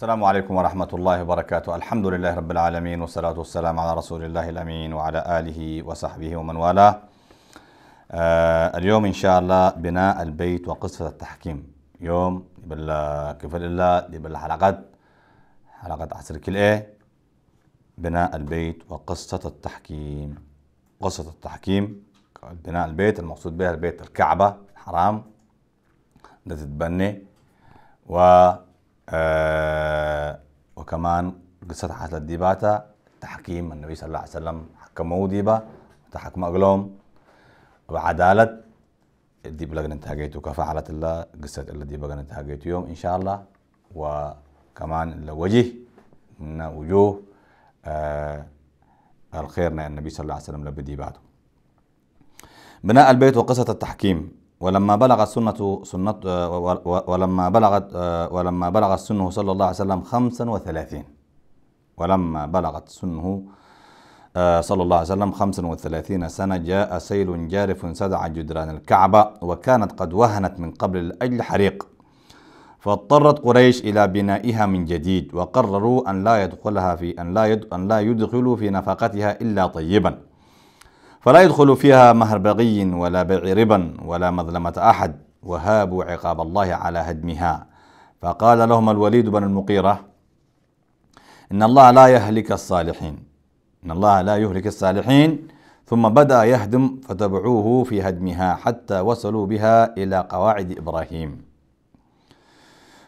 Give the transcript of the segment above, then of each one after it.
السلام عليكم ورحمة الله وبركاته الحمد لله رب العالمين والصلاة والسلام على رسول الله الأمين وعلى آله وصحبه ومن والاه آه اليوم إن شاء الله بناء البيت وقصة التحكيم يوم يبلا كيف الله يبلا حلقات حلقات عصر كل إيه بناء البيت وقصة التحكيم قصة التحكيم بناء البيت المقصود بها البيت الكعبة الحرام ده تتبني و آه، وكمان قصة حصلت ديباتا تحكيم النبي صلى الله عليه وسلم حكموه ديبا تحكم أغلوم وعدالة الديب لقنا هاجيتو كفعلت الله قصة اللي ديبا لقنا هاجيتو يوم إن شاء الله وكمان وجه من وجوه آه الخير النبي صلى الله عليه وسلم لبديباته بناء البيت وقصة التحكيم ولما بلغت سنة سنة ولما بلغت ولما بلغت سنه صلى الله عليه وسلم 35 ولما بلغت سنه صلى الله عليه وسلم 35 سنة جاء سيل جارف سدع جدران الكعبة وكانت قد وهنت من قبل لأجل حريق فاضطرت قريش إلى بنائها من جديد وقرروا أن لا يدخلها في أن لا أن لا يدخلوا في نفقتها إلا طيبا فلا يدخل فيها مهر بغي ولا بيع ربا ولا مظلمة أحد وهابوا عقاب الله على هدمها فقال لهم الوليد بن المقيرة إن الله لا يهلك الصالحين إن الله لا يهلك الصالحين ثم بدأ يهدم فتبعوه في هدمها حتى وصلوا بها إلى قواعد إبراهيم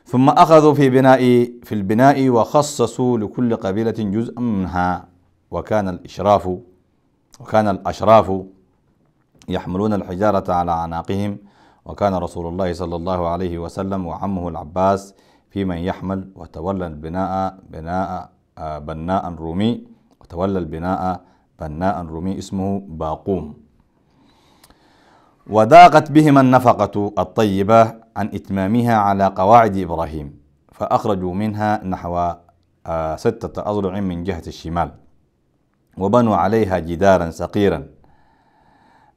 ثم أخذوا في بناء في البناء وخصصوا لكل قبيلة جزءا منها وكان الإشراف وكان الأشراف يحملون الحجارة على أعناقهم وكان رسول الله صلى الله عليه وسلم وعمه العباس في من يحمل وتولى البناء بناء آه، بناء رومي وتولى البناء بناء رومي اسمه باقوم وضاقت بهما النفقة الطيبة عن إتمامها على قواعد إبراهيم فأخرجوا منها نحو آه، ستة أضلع من جهة الشمال وبنوا عليها جدارا صقيرا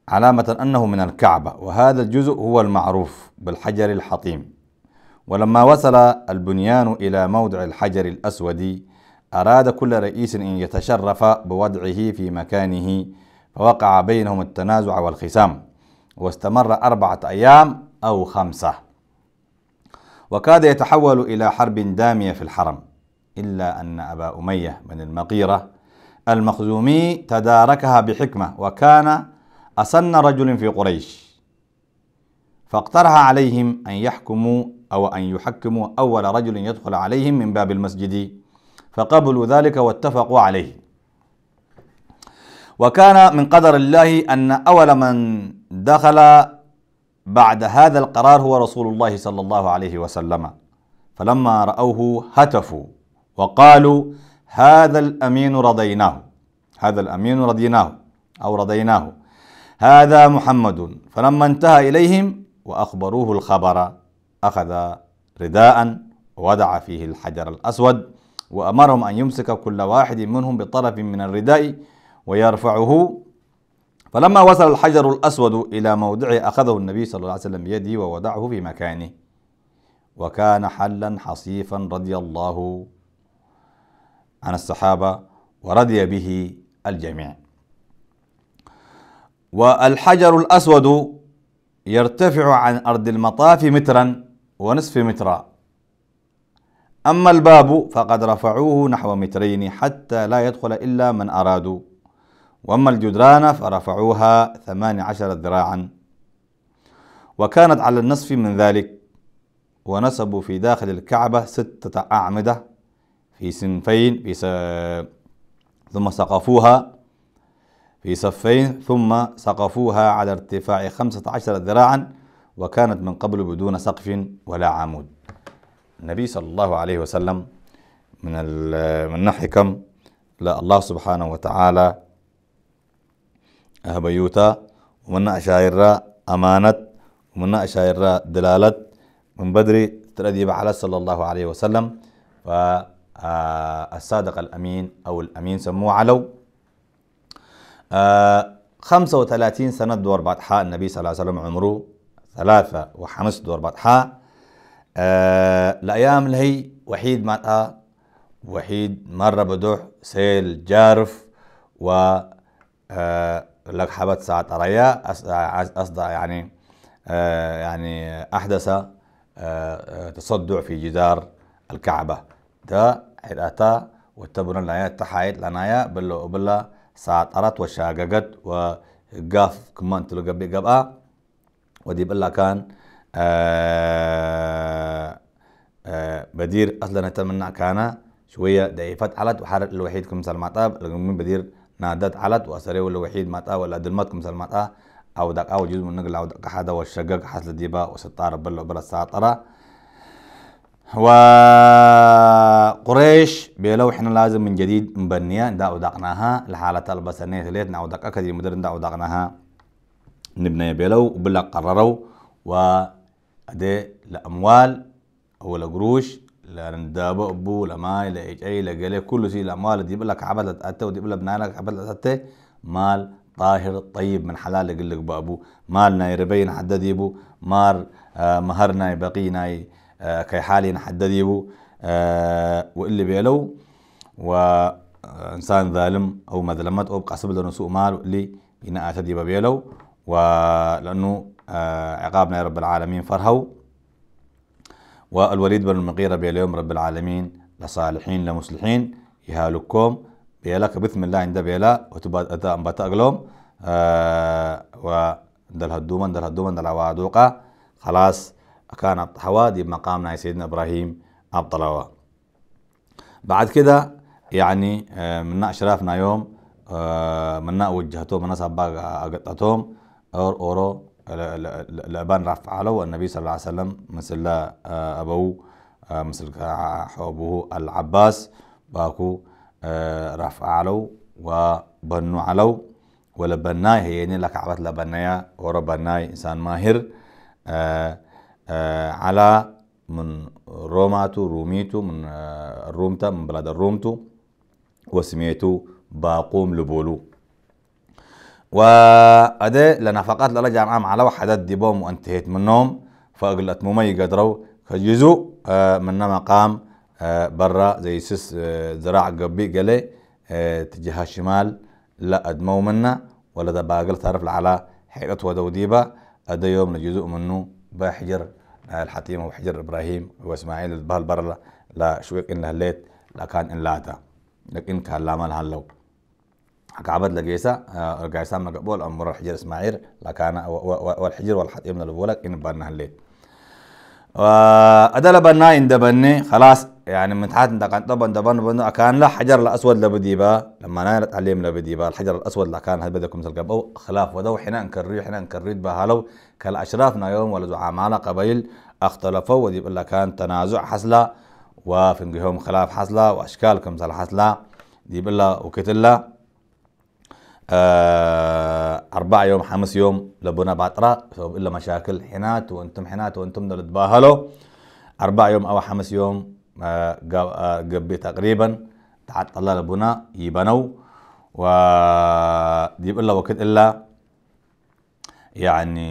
علامة أنه من الكعبة وهذا الجزء هو المعروف بالحجر الحطيم ولما وصل البنيان إلى موضع الحجر الأسود أراد كل رئيس أن يتشرف بوضعه في مكانه فوقع بينهم التنازع والخصام واستمر أربعة أيام أو خمسة وكاد يتحول إلى حرب دامية في الحرم إلا أن أبا أمية بن المقيرة المخزومي تداركها بحكمة وكان أسن رجل في قريش فاقترح عليهم أن يحكموا أو أن يحكموا أول رجل يدخل عليهم من باب المسجد فقبلوا ذلك واتفقوا عليه وكان من قدر الله أن أول من دخل بعد هذا القرار هو رسول الله صلى الله عليه وسلم فلما رأوه هتفوا وقالوا هذا الأمين رضيناه هذا الأمين رضيناه أو رضيناه هذا محمد فلما انتهى إليهم وأخبروه الخبر أخذ رداء ووضع فيه الحجر الأسود وأمرهم أن يمسك كل واحد منهم بطرف من الرداء ويرفعه فلما وصل الحجر الأسود إلى موضعه أخذه النبي صلى الله عليه وسلم بيده ووضعه في مكانه وكان حلا حصيفا رضي الله عن الصحابة ورضي به الجميع والحجر الأسود يرتفع عن أرض المطاف مترا ونصف مترا أما الباب فقد رفعوه نحو مترين حتى لا يدخل إلا من أرادوا وأما الجدران فرفعوها ثمان عشر ذراعا وكانت على النصف من ذلك ونسبوا في داخل الكعبة ستة أعمدة في صنفين في س... ثم سقفوها في صفين ثم سقفوها على ارتفاع 15 ذراعا وكانت من قبل بدون سقف ولا عمود النبي صلى الله عليه وسلم من من نحي لا الله سبحانه وتعالى بيوتا ومن أشاعر أمانة ومن أشاعر دلالة من بدري تردي على صلى الله عليه وسلم ف آه، الصادق الأمين أو الأمين سموه علو 35 آه، سنة دور بعد حاء النبي صلى الله عليه وسلم عمره ثلاثة وخمس دور بعد حاء آه، الأيام اللي هي وحيد مرأة وحيد مرة بدوح سيل جارف و لك حبت ساعة أريا أصدع يعني يعني أحدث تصدع في جدار الكعبة ده xidhata watabunalaya taxayid تحايد bilo بلو saat arat washagagad wa gaaf كمان tilo gabi gaba ودي بلا كان آآ آه، آآ آه، بدير اصلا نتمنى كان شويه ضعيفات علت وحرق الوحيد كمثال مطاب من بدير نادت علت واسري الوحيد وحيد ولا دلمت كمثال مطاب او دق او جزء من نقل او دق حدا والشقق حصل ديبا وستار بلو بلا ساطره وقريش بيلو احنا لازم من جديد نبنيها دا ودقناها لحالة البسنية ليتنا ودقة كذي مدرن دا ودقناها نبنيها بيلو وبلا قرروا وأدي الأموال أو القروش لأن دابا أبو لماي لإيش أي لقلي كل شيء الأموال دي بلا كعبلة أتى ودي بلا بنالك عبلة أتى مال طاهر طيب من حلال يقول لك بابو مالنا يربين حدد يبو مار آه مهرنا يبقينا آه، كي حالي نحددي بو آه، واللي بيلو وإنسان آه، ظالم أو مظلمات أو بقصب لأنه سوء مال اللي بناء أتدي بيلو ولأنه عقابنا يا رب العالمين فرهو والوليد بن المغيرة بيليوم رب العالمين لصالحين لمصلحين يهالكم بيلاك بثم الله عند بيلا وتبات أتا أنبتا أقلوم آه ودل هدوما دل هدوما دل عوادوقة خلاص كانت حوادي بمقامنا سيدنا إبراهيم أبطلوا بعد كده يعني آه، من أشرافنا يوم آه، من وجهتهم من سبا أقطتهم آه، أور أورو لأبان رفعلو والنبي صلى الله عليه وسلم مثل أبوه مثل أبوه العباس باكو رفعلو وبنوا علو ولبناي هي لك لكعبة لبنايا وربناي إنسان ماهر آه، على من روماتو روميتو من آه، رومتا من بلاد الرومتو وسميتو باقوم لبولو و وأدي لنفقات لرجع عام على وحدات ديبوم وانتهيت منهم فقلت ممي قدروا خجزو من مقام آه، برا زي سس زراع قبي قلي تجاه الشمال لا أدمو منا ولا دا باقل تعرف على حيرت ودوديبة أدي يوم جزء منه بحجر الحطيمة وحجر إبراهيم وإسماعيل البهل برلا لا شويك إن هليت لا كان إن لاتا لكن كان لا مال هلو عبد لقيسا آه، قيسا مقبول أمر الحجر إسماعيل لا كان والحجر والحتيمة لبولك إن بان هليت وأدل بنا إن دبني خلاص يعني من تحت دقن طبعا دبن بنا كان لا حجر الأسود لبديبا لما أنا أتعلم لبديبا الحجر الأسود اللي كان بدكم مثل قبل خلاف ودو حنا نكرر حنا نكرر بهالو كالأشرافنا يوم ولا زعمانا قبيل اختلفوا ودي بقول كان تنازع حصلة وفنجهم خلاف حصلة وأشكالكم كمثال حصلة دي بقول وكتلة آه أربعة يوم خمس يوم لبنا بعطرة إلا مشاكل حنات وأنتم حنات وأنتم دول تباهلوا أربعة يوم أو خمس يوم آه, آه، قبي تقريبا تعطل لبنا يبنوا ديب إلا وقت إلا يعني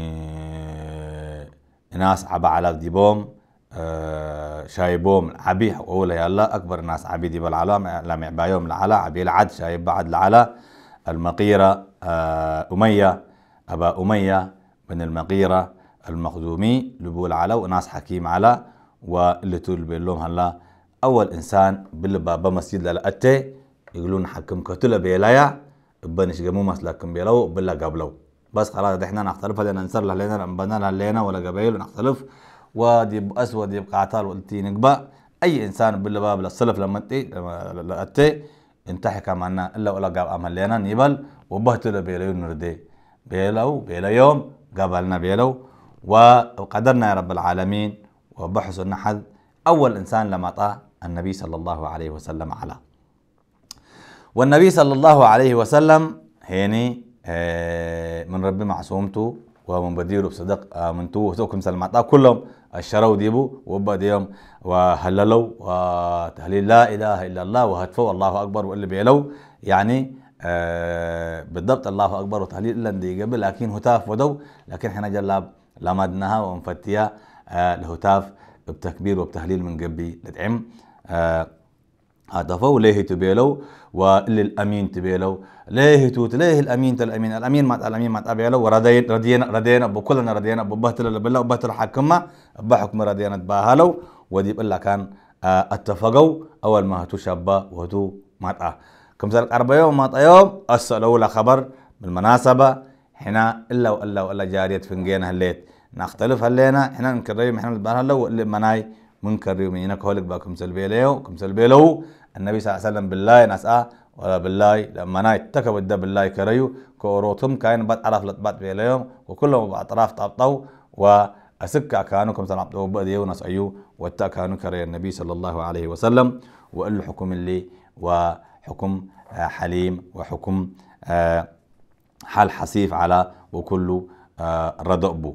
ناس عبا على ديبوم آه شايبوم عبي أولا يلا أكبر ناس عبي ديب العلا لم يعبا يوم العلا عبي العد شايب بعد العلا المقيرة آه، أمية أبا أمية بن المقيرة المخزومي لبول على وناس حكيم على واللي تقول بيلوم هلا أول إنسان بالباب مسجد لأتي يقولون حكم كتلة بيلايا بنش جمو مسلكم بيلو بلا قبلو بس خلاص احنا نختلف هذا ننصر لنا بنا لنا ولا قبيل ونختلف ودي أسود يبقى عتال والتي نقبأ أي إنسان بالباب للصلف لما أتي intaxe kamana الا ila gab amalenan yibal وبهتلو بيلو نردي بيلو يوم قبلنا بيلو وقدرنا يا رب العالمين وبحسن حظ أول إنسان لما طاع النبي صلى الله عليه وسلم على والنبي صلى الله عليه وسلم هيني آه، من ربي معصومته ومن بديره بصدق من تو كلهم الشرو ديبو وبا ديهم وهللو وتهليل لا إله إلا الله وهتفو الله أكبر واللي بيلو يعني آه بالضبط الله أكبر وتهليل إلا دي قبل لكن هتاف ودو لكن حنا جلاب لمدناها ونفتيها آه الهتاف بتكبير وبتهليل من قبي لدعم آه هدفو ليه تبيلو الأمين تبيلو ليه توت ليه الامين تالامين الامين مات الامين مات ابيلو وردين ردينا ردينا بكلنا ردينا ببهتل بالله بهتل حكمة بحكم ردينا تباهلو ودي بلا كان آه، اتفقوا اول ما هتو شابا وهتو مات آه، كم زال أربع يوم مات آه، يوم اسالوا له خبر بالمناسبة هنا الا والا والا جارية فنجينا هليت نختلف هلينا هنا حنا هنا اللي مناي منكر يمينك هولك بقى كمسل كم كمسل بيلو النبي صلى الله عليه وسلم بالله نسعى ولا بالله لما نا يتكب الدب بالله كريو كوروتهم كاين بات عرف لتبات بيليهم وكلهم بات باطراف طابطو واسكا كانوا كم سنة عبدو بديو ناس ايو واتا كانوا كري النبي صلى الله عليه وسلم وقال حكم اللي وحكم آه، حليم وحكم آه، حال حسيف على وكل آه، ردأبه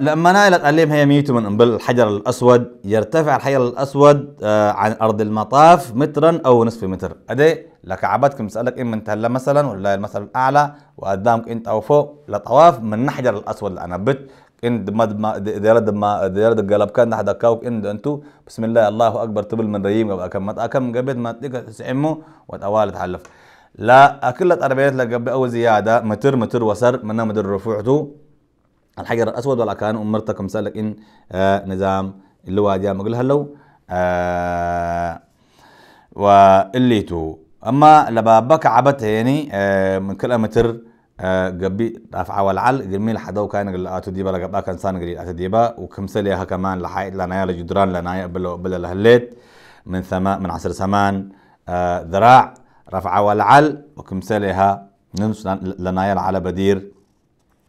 لما نائلت عليهم هي ميته من قبل الحجر الأسود يرتفع الحجر الأسود آه، عن أرض المطاف مترا أو نصف متر أدي لكعبتك مسألك إما أنت هلا مثلا ولا المثل الأعلى وقدامك أنت أو فوق لطواف من الحجر الأسود اللي أنا بت إن ما ديرد ما ديرد قلب كان نحدا كوك إن أنتو بسم الله الله أكبر تبل من ريم قبل أكم أكم قبل ما تيجي تسعمه وتوالي تحلف لا أكلت أربعة لقبل أو زيادة متر متر وسر منها مدر رفوعته الحجر الاسود ولا كان أمرتك مسالك ان آه، نظام اللي واجه جا مقل هلو آه، واللي والليتو اما لبابك عبت يعني من كل متر آه قبي رفع والعل جميل حدو كان قال اتو ديبا لقبا كان سان قليل اتو ديبا وكمسليها كمان لحايت لنا لجدران لنا بلا بلا لهليت من ثما من عصر ثمان ذراع رفع والعل وكمسليها ننس لنا على بدير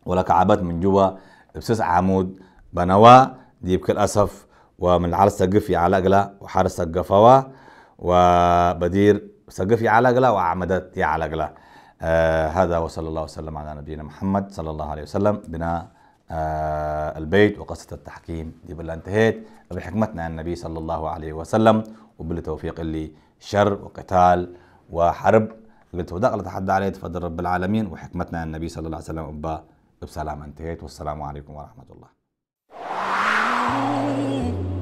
ولا كعبات من جوا بسس عمود بنوا كل أسف ومن على السقف يعلقلا وحارس سقفوا وبدير سقف يعلقلا وعمدت يعلقلا آه هذا وصلى الله وسلم على نبينا محمد صلى الله عليه وسلم بناء آه البيت وقصة التحكيم دي بالله انتهيت بحكمتنا النبي صلى الله عليه وسلم وبالتوفيق اللي شر وقتال وحرب قلت ودق اتحدى عليه تفضل رب العالمين وحكمتنا النبي صلى الله عليه وسلم أبا بسلامة طيب، انتهيت والسلام عليكم ورحمة الله